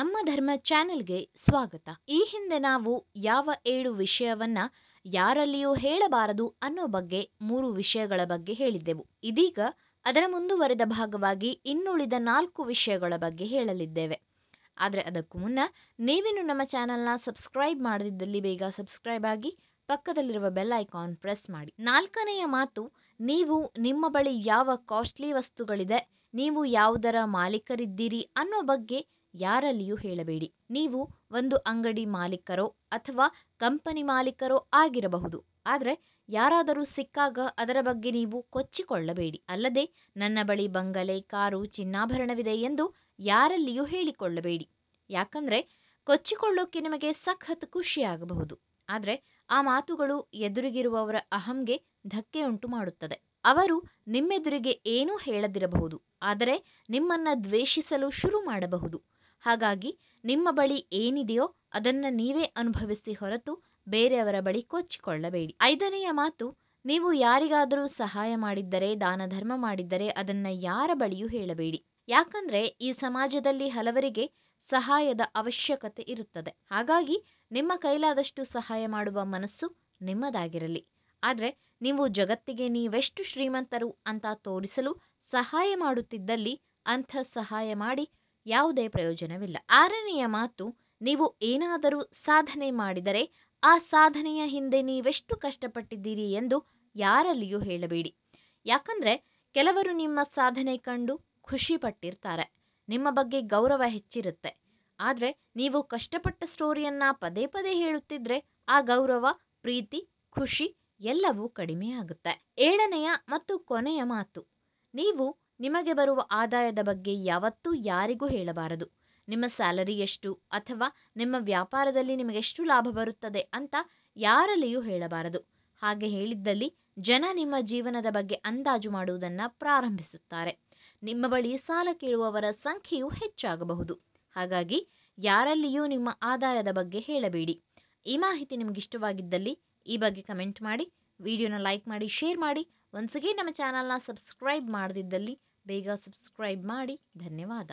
ನಮ್ಮ ಧರ್ಮ ಚಾನೆಲ್ಗೆ ಸ್ವಾಗತ ಈ ಹಿಂದೆ ನಾವು ಯಾವ ಏಳು ವಿಷಯವನ್ನ ಯಾರಲ್ಲಿಯೂ ಹೇಳಬಾರದು ಅನ್ನೋ ಬಗ್ಗೆ ಮೂರು ವಿಷಯಗಳ ಬಗ್ಗೆ ಹೇಳಿದ್ದೆವು ಇದೀಗ ಅದರ ಮುಂದುವರೆದ ಭಾಗವಾಗಿ ಇನ್ನುಳಿದ ನಾಲ್ಕು ವಿಷಯಗಳ ಬಗ್ಗೆ ಹೇಳಲಿದ್ದೇವೆ ಆದರೆ ಅದಕ್ಕೂ ಮುನ್ನ ನೀವಿನ್ನು ನಮ್ಮ ಚಾನೆಲ್ನ ಸಬ್ಸ್ಕ್ರೈಬ್ ಮಾಡದಿದ್ದಲ್ಲಿ ಬೇಗ ಸಬ್ಸ್ಕ್ರೈಬ್ ಆಗಿ ಪಕ್ಕದಲ್ಲಿರುವ ಬೆಲ್ ಐಕಾನ್ ಪ್ರೆಸ್ ಮಾಡಿ ನಾಲ್ಕನೆಯ ಮಾತು ನೀವು ನಿಮ್ಮ ಬಳಿ ಯಾವ ಕಾಸ್ಟ್ಲಿ ವಸ್ತುಗಳಿದೆ ನೀವು ಯಾವುದರ ಮಾಲೀಕರಿದ್ದೀರಿ ಅನ್ನೋ ಬಗ್ಗೆ ಯಾರಲ್ಲಿಯೂ ಹೇಳಬೇಡಿ ನೀವು ಒಂದು ಅಂಗಡಿ ಮಾಲೀಕರೋ ಅಥವಾ ಕಂಪನಿ ಮಾಲೀಕರೋ ಆಗಿರಬಹುದು ಆದರೆ ಯಾರಾದರೂ ಸಿಕ್ಕಾಗ ಅದರ ಬಗ್ಗೆ ನೀವು ಕೊಚ್ಚಿಕೊಳ್ಳಬೇಡಿ ಅಲ್ಲದೆ ನನ್ನ ಬಳಿ ಬಂಗಲೆ ಕಾರು ಚಿನ್ನಾಭರಣವಿದೆ ಎಂದು ಯಾರಲ್ಲಿಯೂ ಹೇಳಿಕೊಳ್ಳಬೇಡಿ ಯಾಕಂದರೆ ಕೊಚ್ಚಿಕೊಳ್ಳೋಕೆ ನಿಮಗೆ ಸಖತ್ ಖುಷಿಯಾಗಬಹುದು ಆದರೆ ಆ ಮಾತುಗಳು ಎದುರಿಗಿರುವವರ ಅಹಂಗೆ ಧಕ್ಕೆ ಉಂಟು ಮಾಡುತ್ತದೆ ಅವರು ನಿಮ್ಮೆದುರಿಗೆ ಏನೂ ಹೇಳದಿರಬಹುದು ಆದರೆ ನಿಮ್ಮನ್ನು ದ್ವೇಷಿಸಲು ಶುರು ಮಾಡಬಹುದು ಹಾಗಾಗಿ ನಿಮ್ಮ ಬಳಿ ಏನಿದೆಯೋ ಅದನ್ನು ನೀವೇ ಅನುಭವಿಸಿ ಹೊರತು ಬೇರೆಯವರ ಬಳಿ ಕೊಚ್ಚಿಕೊಳ್ಳಬೇಡಿ ಐದನೆಯ ಮಾತು ನೀವು ಯಾರಿಗಾದರೂ ಸಹಾಯ ಮಾಡಿದ್ದರೆ ದಾನ ಧರ್ಮ ಮಾಡಿದ್ದರೆ ಅದನ್ನು ಯಾರ ಬಳಿಯೂ ಹೇಳಬೇಡಿ ಯಾಕಂದ್ರೆ ಈ ಸಮಾಜದಲ್ಲಿ ಹಲವರಿಗೆ ಸಹಾಯದ ಅವಶ್ಯಕತೆ ಇರುತ್ತದೆ ಹಾಗಾಗಿ ನಿಮ್ಮ ಕೈಲಾದಷ್ಟು ಸಹಾಯ ಮಾಡುವ ಮನಸ್ಸು ನಿಮ್ಮದಾಗಿರಲಿ ಆದರೆ ನೀವು ಜಗತ್ತಿಗೆ ನೀವೆಷ್ಟು ಶ್ರೀಮಂತರು ಅಂತ ತೋರಿಸಲು ಸಹಾಯ ಮಾಡುತ್ತಿದ್ದಲ್ಲಿ ಅಂಥ ಸಹಾಯ ಮಾಡಿ ಯಾವುದೇ ಪ್ರಯೋಜನವಿಲ್ಲ ಆರನೆಯ ಮಾತು ನೀವು ಏನಾದರೂ ಸಾಧನೆ ಮಾಡಿದರೆ ಆ ಸಾಧನೆಯ ಹಿಂದೆ ನೀವೆಷ್ಟು ಕಷ್ಟಪಟ್ಟಿದ್ದೀರಿ ಎಂದು ಯಾರಲ್ಲಿಯೂ ಹೇಳಬೇಡಿ ಯಾಕಂದರೆ ಕೆಲವರು ನಿಮ್ಮ ಸಾಧನೆ ಕಂಡು ಖುಷಿ ಪಟ್ಟಿರ್ತಾರೆ ನಿಮ್ಮ ಬಗ್ಗೆ ಗೌರವ ಹೆಚ್ಚಿರುತ್ತೆ ಆದರೆ ನೀವು ಕಷ್ಟಪಟ್ಟ ಸ್ಟೋರಿಯನ್ನು ಪದೇ ಪದೇ ಹೇಳುತ್ತಿದ್ದರೆ ಆ ಗೌರವ ಪ್ರೀತಿ ಖುಷಿ ಎಲ್ಲವೂ ಕಡಿಮೆಯಾಗುತ್ತೆ ಏಳನೆಯ ಮತ್ತು ಕೊನೆಯ ಮಾತು ನೀವು ನಿಮಗೆ ಬರುವ ಆದಾಯದ ಬಗ್ಗೆ ಯಾವತ್ತೂ ಯಾರಿಗೂ ಹೇಳಬಾರದು ನಿಮ್ಮ ಸ್ಯಾಲರಿ ಎಷ್ಟು ಅಥವಾ ನಿಮ್ಮ ವ್ಯಾಪಾರದಲ್ಲಿ ನಿಮಗೆಷ್ಟು ಲಾಭ ಬರುತ್ತದೆ ಅಂತ ಯಾರಲ್ಲಿಯೂ ಹೇಳಬಾರದು ಹಾಗೆ ಹೇಳಿದ್ದಲ್ಲಿ ಜನ ನಿಮ್ಮ ಜೀವನದ ಬಗ್ಗೆ ಅಂದಾಜು ಮಾಡುವುದನ್ನು ಪ್ರಾರಂಭಿಸುತ್ತಾರೆ ನಿಮ್ಮ ಬಳಿ ಸಾಲ ಕೇಳುವವರ ಸಂಖ್ಯೆಯು ಹೆಚ್ಚಾಗಬಹುದು ಹಾಗಾಗಿ ಯಾರಲ್ಲಿಯೂ ನಿಮ್ಮ ಆದಾಯದ ಬಗ್ಗೆ ಹೇಳಬೇಡಿ ಈ ಮಾಹಿತಿ ನಿಮಗಿಷ್ಟವಾಗಿದ್ದಲ್ಲಿ ಈ ಬಗ್ಗೆ ಕಮೆಂಟ್ ಮಾಡಿ ವಿಡಿಯೋನ ಲೈಕ್ ಮಾಡಿ ಶೇರ್ ಮಾಡಿ ಒಂದ್ಸಗಿ ನಮ್ಮ ಚಾನಲ್ನ ಸಬ್ಸ್ಕ್ರೈಬ್ ಮಾಡದಿದ್ದಲ್ಲಿ बेग सब्सक्रईबी धन्यवाद